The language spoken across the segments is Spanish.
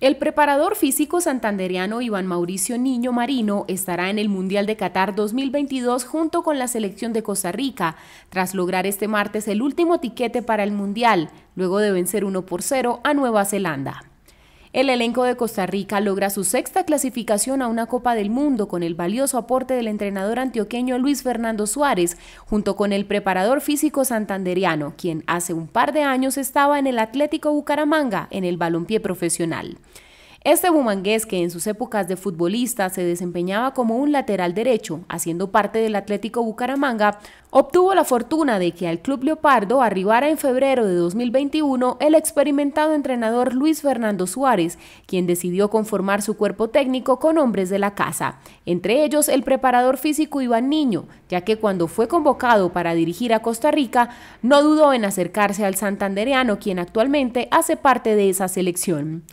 El preparador físico santandereano Iván Mauricio Niño Marino estará en el Mundial de Qatar 2022 junto con la selección de Costa Rica, tras lograr este martes el último tiquete para el Mundial, luego de vencer 1 por 0 a Nueva Zelanda. El elenco de Costa Rica logra su sexta clasificación a una Copa del Mundo con el valioso aporte del entrenador antioqueño Luis Fernando Suárez, junto con el preparador físico santanderiano, quien hace un par de años estaba en el Atlético Bucaramanga en el balompié profesional. Este que en sus épocas de futbolista se desempeñaba como un lateral derecho, haciendo parte del Atlético Bucaramanga, obtuvo la fortuna de que al Club Leopardo arribara en febrero de 2021 el experimentado entrenador Luis Fernando Suárez, quien decidió conformar su cuerpo técnico con hombres de la casa, entre ellos el preparador físico Iván Niño, ya que cuando fue convocado para dirigir a Costa Rica, no dudó en acercarse al santandereano, quien actualmente hace parte de esa selección.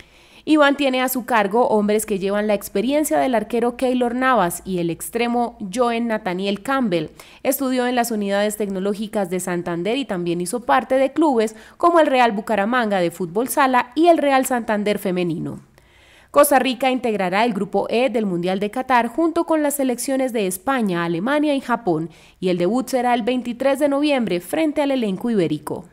Iván tiene a su cargo hombres que llevan la experiencia del arquero Keylor Navas y el extremo Joen Nathaniel Campbell. Estudió en las unidades tecnológicas de Santander y también hizo parte de clubes como el Real Bucaramanga de fútbol sala y el Real Santander femenino. Costa Rica integrará el grupo E del Mundial de Qatar junto con las selecciones de España, Alemania y Japón, y el debut será el 23 de noviembre frente al elenco ibérico.